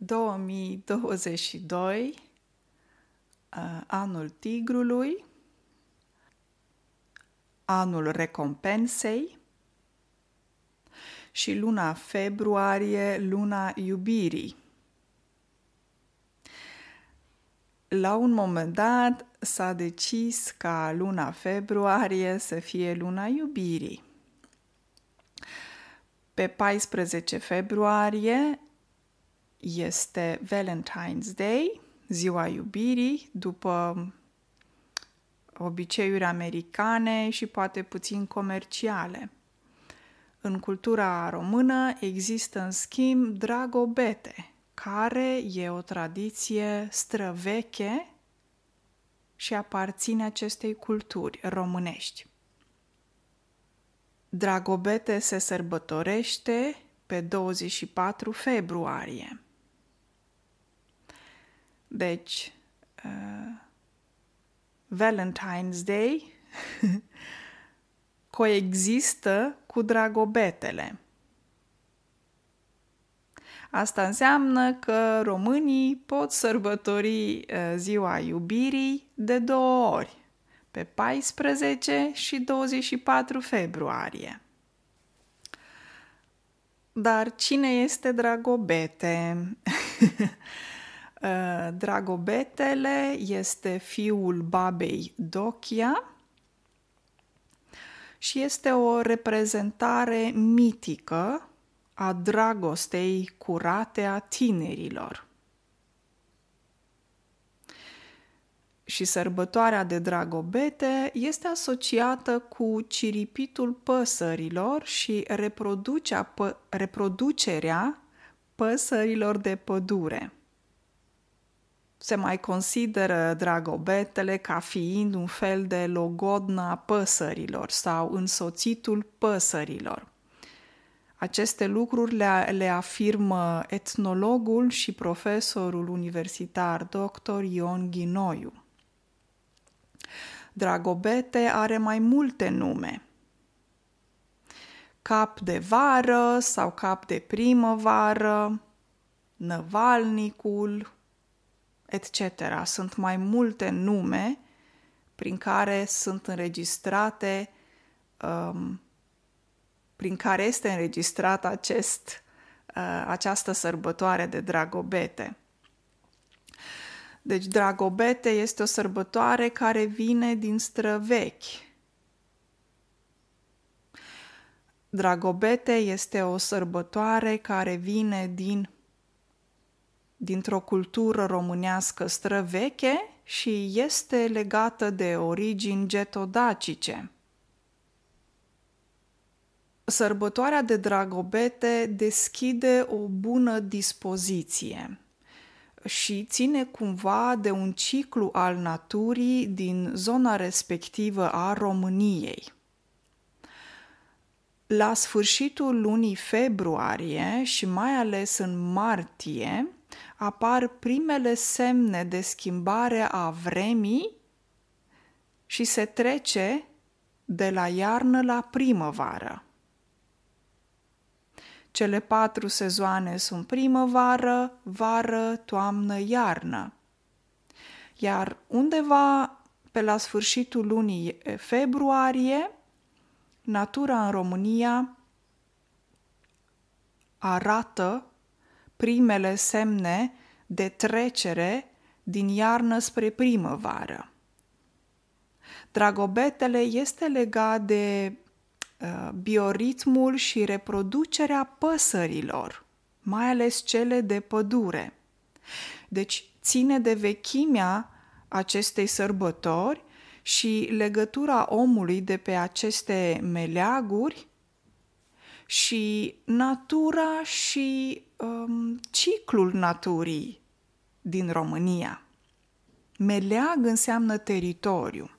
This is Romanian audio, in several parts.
2022, uh, anul tigrului, anul recompensei și luna februarie, luna iubirii. La un moment dat s-a decis ca luna februarie să fie luna iubirii. Pe 14 februarie este Valentine's Day, ziua iubirii, după obiceiuri americane și poate puțin comerciale. În cultura română există, în schimb, dragobete, care e o tradiție străveche și aparține acestei culturi românești. Dragobete se sărbătorește pe 24 februarie. Deci, uh, Valentine's Day coexistă cu dragobetele. Asta înseamnă că românii pot sărbători uh, ziua iubirii de două ori, pe 14 și 24 februarie. Dar cine este dragobete? Eh, Dragobetele este fiul babei Dokia și este o reprezentare mitică a dragostei curate a tinerilor. Și sărbătoarea de dragobete este asociată cu ciripitul păsărilor și reproducerea păsărilor de pădure se mai consideră dragobetele ca fiind un fel de logodna păsărilor sau însoțitul păsărilor. Aceste lucruri le, le afirmă etnologul și profesorul universitar dr. Ion Ghinoiu. Dragobete are mai multe nume. Cap de vară sau cap de primăvară, năvalnicul, etc. Sunt mai multe nume prin care sunt înregistrate, um, prin care este înregistrat acest, uh, această sărbătoare de Dragobete. Deci Dragobete este o sărbătoare care vine din străvechi. Dragobete este o sărbătoare care vine din dintr-o cultură românească străveche și este legată de origini getodacice. Sărbătoarea de dragobete deschide o bună dispoziție și ține cumva de un ciclu al naturii din zona respectivă a României. La sfârșitul lunii februarie și mai ales în martie, apar primele semne de schimbare a vremii și se trece de la iarnă la primăvară. Cele patru sezoane sunt primăvară, vară, toamnă, iarnă. Iar undeva pe la sfârșitul lunii februarie, natura în România arată primele semne de trecere din iarnă spre primăvară. Dragobetele este legat de uh, bioritmul și reproducerea păsărilor, mai ales cele de pădure. Deci ține de vechimea acestei sărbători și legătura omului de pe aceste meleaguri și natura și um, ciclul naturii din România. Meleag înseamnă teritoriu.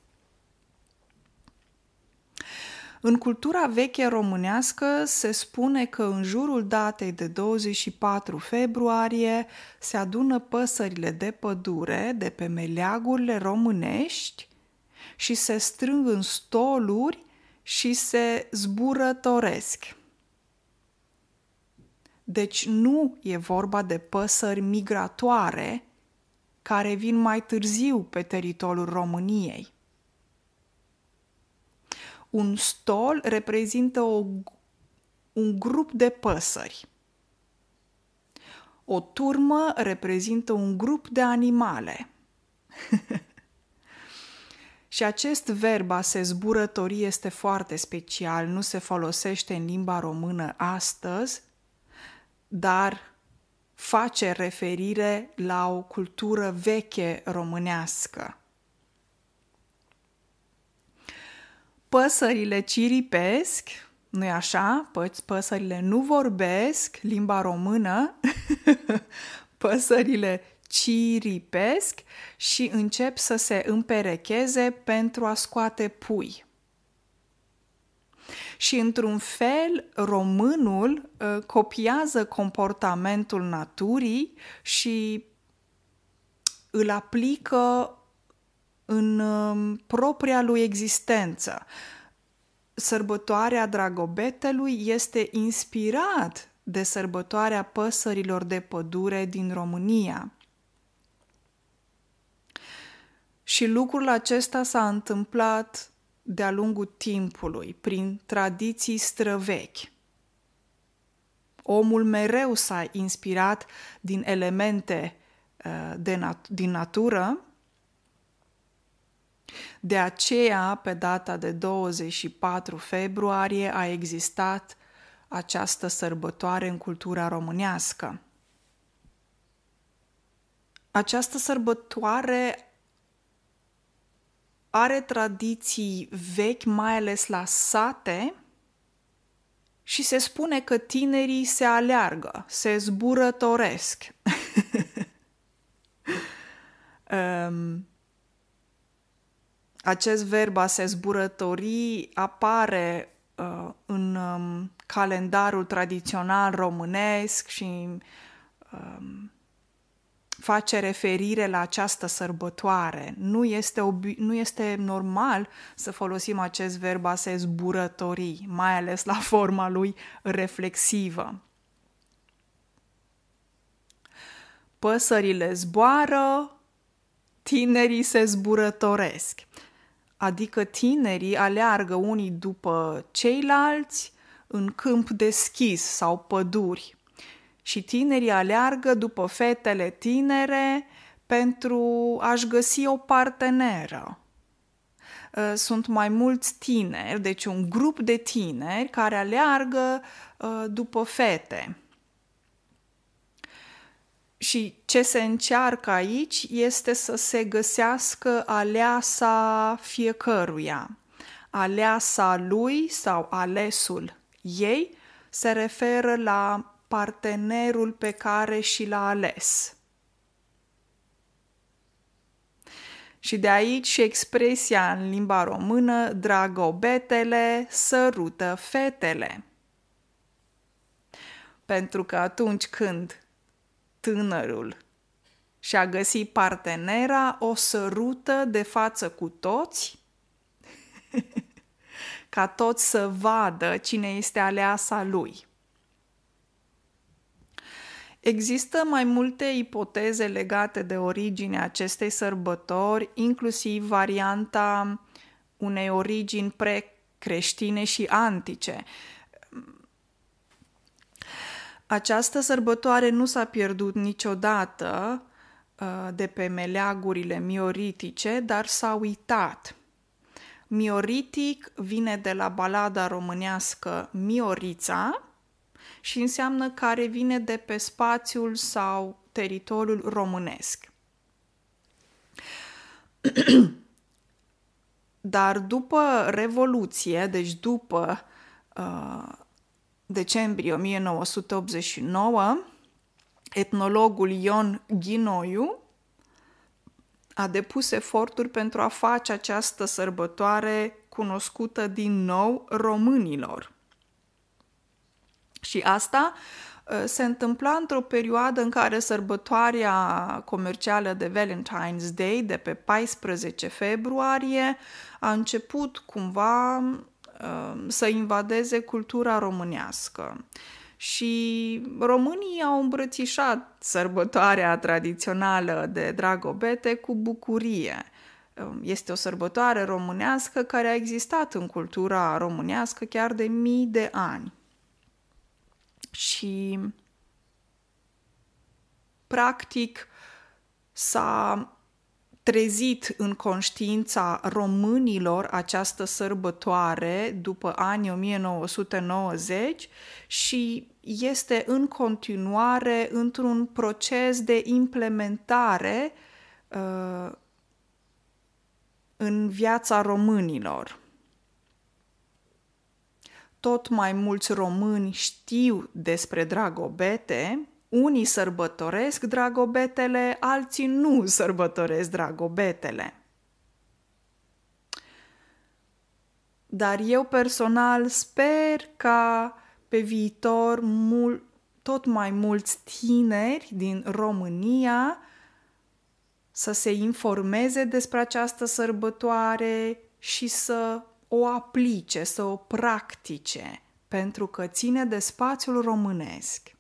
În cultura veche românească se spune că în jurul datei de 24 februarie se adună păsările de pădure de pe meleagurile românești și se strâng în stoluri și se zburătoresc. Deci nu e vorba de păsări migratoare care vin mai târziu pe teritoriul României. Un stol reprezintă o, un grup de păsări. O turmă reprezintă un grup de animale. Și acest verb a se zburători este foarte special, nu se folosește în limba română astăzi, dar face referire la o cultură veche românească. Păsările ciripesc, nu-i așa? Păi, păsările nu vorbesc limba română, păsările ciripesc și încep să se împerecheze pentru a scoate pui. Și într-un fel, românul ă, copiază comportamentul naturii și îl aplică în ă, propria lui existență. Sărbătoarea Dragobetelui este inspirat de sărbătoarea păsărilor de pădure din România. Și lucrul acesta s-a întâmplat de-a lungul timpului, prin tradiții străvechi. Omul mereu s-a inspirat din elemente uh, de nat- din natură, de aceea, pe data de 24 februarie a existat această sărbătoare în cultura românească. Această sărbătoare are tradiții vechi, mai ales la sate, și se spune că tinerii se aleargă, se zburătoresc. um, acest verb a se zburători apare uh, în um, calendarul tradițional românesc și um, face referire la această sărbătoare. Nu este, obi- nu este normal să folosim acest verb a se zburători, mai ales la forma lui reflexivă. Păsările zboară, tinerii se zburătoresc. Adică tinerii aleargă unii după ceilalți în câmp deschis sau păduri și tinerii aleargă după fetele tinere pentru a-și găsi o parteneră. Ă, sunt mai mulți tineri, deci un grup de tineri care aleargă ă, după fete. Și ce se încearcă aici este să se găsească aleasa fiecăruia. Aleasa lui sau alesul ei se referă la partenerul pe care și l-a ales. Și de aici și expresia în limba română, dragobetele sărută fetele. Pentru că atunci când tânărul și-a găsit partenera, o sărută de față cu toți, ca toți să vadă cine este aleasa lui. Există mai multe ipoteze legate de originea acestei sărbători, inclusiv varianta unei origini pre și antice. Această sărbătoare nu s-a pierdut niciodată uh, de pe meleagurile mioritice, dar s-a uitat. Mioritic vine de la balada românească Miorița, și înseamnă care vine de pe spațiul sau teritoriul românesc. Dar după Revoluție, deci după uh, decembrie 1989, etnologul Ion Ghinoiu a depus eforturi pentru a face această sărbătoare cunoscută din nou românilor. Și asta ă, se întâmpla într-o perioadă în care sărbătoarea comercială de Valentine's Day, de pe 14 februarie, a început cumva ă, să invadeze cultura românească. Și românii au îmbrățișat sărbătoarea tradițională de Dragobete cu bucurie. Ă, este o sărbătoare românească care a existat în cultura românească chiar de mii de ani și practic s-a trezit în conștiința românilor această sărbătoare după anii 1990 și este în continuare într-un proces de implementare uh, în viața românilor tot mai mulți români știu despre dragobete, unii sărbătoresc dragobetele, alții nu sărbătoresc dragobetele. Dar eu personal sper ca pe viitor mul- tot mai mulți tineri din România să se informeze despre această sărbătoare și să o aplice, să o practice, pentru că ține de spațiul românesc.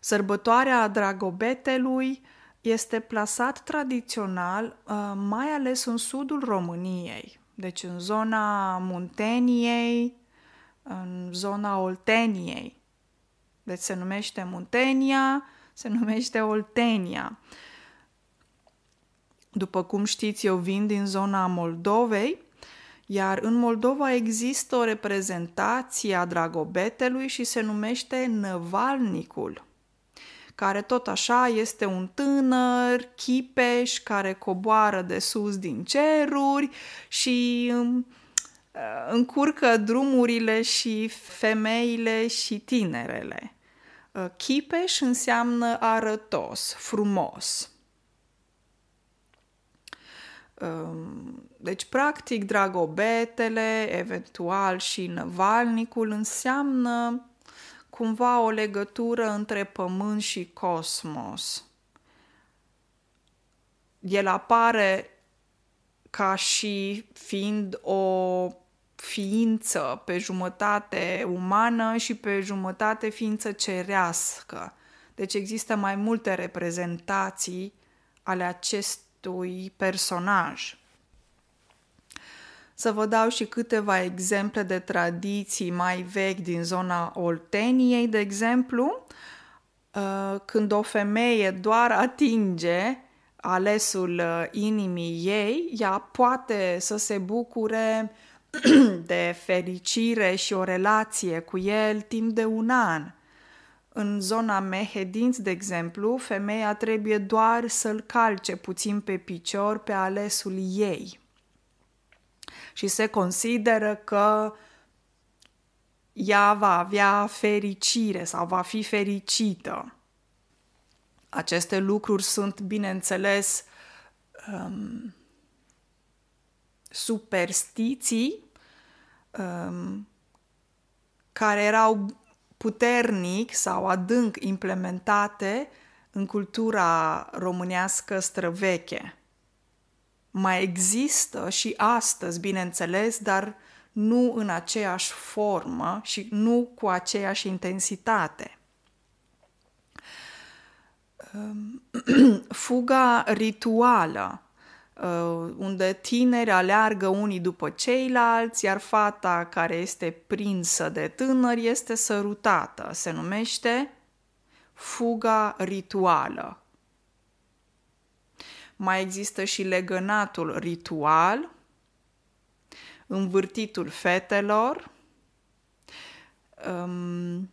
Sărbătoarea Dragobetelui este plasat tradițional, uh, mai ales în sudul României, deci în zona Munteniei, în zona Olteniei. Deci se numește Muntenia, se numește Oltenia. După cum știți, eu vin din zona Moldovei, iar în Moldova există o reprezentație a dragobetelui și se numește Năvalnicul, care tot așa este un tânăr chipeș care coboară de sus din ceruri și um, uh, încurcă drumurile și femeile și tinerele. Uh, chipeș înseamnă arătos, frumos. Ehm, deci, practic, dragobetele, eventual și năvalnicul, înseamnă cumva o legătură între pământ și cosmos. El apare ca și fiind o ființă pe jumătate umană și pe jumătate ființă cerească. Deci există mai multe reprezentații ale acest acestui personaj. Să vă dau și câteva exemple de tradiții mai vechi din zona Olteniei, de exemplu, uh, când o femeie doar atinge alesul uh, inimii ei, ea poate să se bucure de fericire și o relație cu el timp de un an – în zona mehedinți, de exemplu, femeia trebuie doar să-l calce puțin pe picior pe alesul ei. Și se consideră că ea va avea fericire sau va fi fericită. Aceste lucruri sunt, bineînțeles, um, superstiții um, care erau puternic sau adânc implementate în cultura românească străveche. Mai există și astăzi, bineînțeles, dar nu în aceeași formă și nu cu aceeași intensitate. Ehm, fuga rituală Uh, unde tineri aleargă unii după ceilalți, iar fata care este prinsă de tânăr este sărutată. Se numește fuga rituală. Mai există și legănatul ritual, învârtitul fetelor. Um,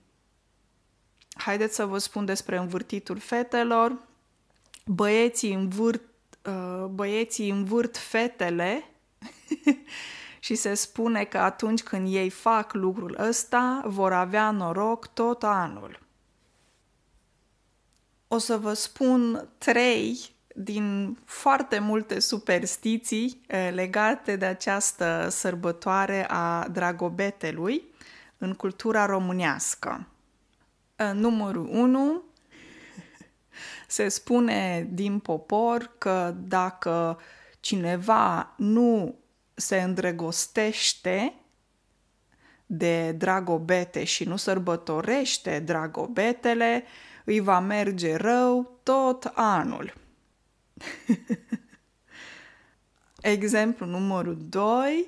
haideți să vă spun despre învârtitul fetelor. Băieții învârt Uh, băieții învârt fetele și se spune că atunci când ei fac lucrul ăsta, vor avea noroc tot anul. O să vă spun trei din foarte multe superstiții uh, legate de această sărbătoare a dragobetelui în cultura românească. Uh, numărul 1. Se spune din popor că dacă cineva nu se îndrăgostește de dragobete și nu sărbătorește dragobetele, îi va merge rău tot anul. Exemplu numărul 2.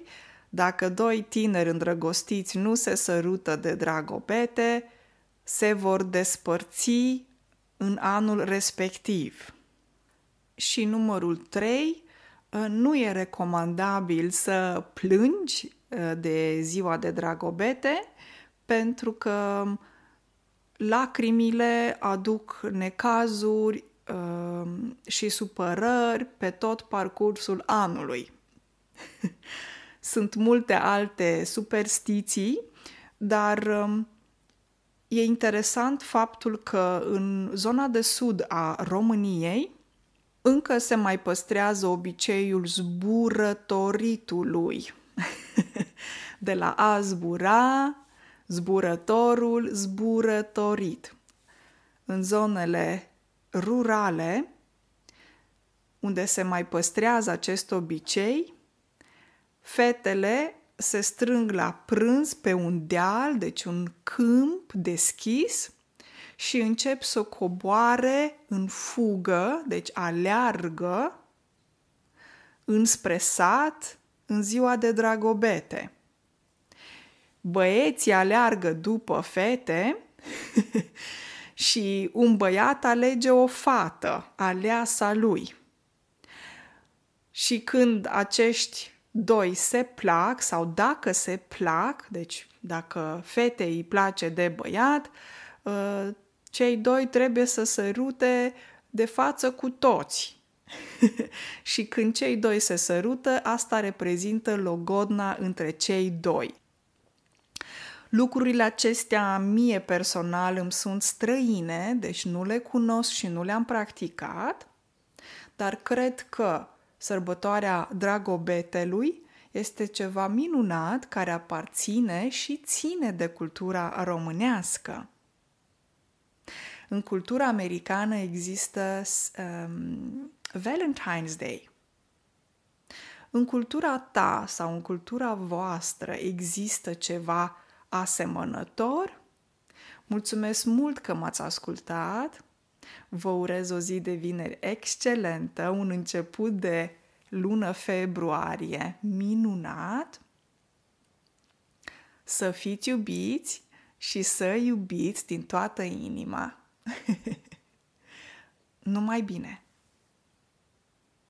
Dacă doi tineri îndrăgostiți nu se sărută de dragobete, se vor despărți în anul respectiv. Și numărul 3, ă, nu e recomandabil să plângi ă, de ziua de dragobete pentru că lacrimile aduc necazuri ă, și supărări pe tot parcursul anului. Sunt multe alte superstiții, dar e interesant faptul că în zona de sud a României încă se mai păstrează obiceiul zburătoritului. de la a zbura, zburătorul, zburătorit. În zonele rurale, unde se mai păstrează acest obicei, fetele se strâng la prânz pe un deal, deci un câmp deschis și încep să coboare în fugă, deci aleargă înspre sat în ziua de dragobete. Băieții aleargă după fete și un băiat alege o fată, aleasa lui. Și când acești doi Se plac sau dacă se plac, deci dacă fetei îi place de băiat, uh, cei doi trebuie să sărute de față cu toți. și când cei doi se sărută, asta reprezintă logodna între cei doi. Lucrurile acestea mie personal îmi sunt străine, deci nu le cunosc și nu le-am practicat, dar cred că sărbătoarea dragobetelui este ceva minunat care aparține și ține de cultura românească. În cultura americană există um, Valentine's Day. În cultura ta sau în cultura voastră există ceva asemănător? Mulțumesc mult că m-ați ascultat! Vă urez o zi de vineri excelentă, un început de lună februarie minunat. Să fiți iubiți și să iubiți din toată inima. Numai bine!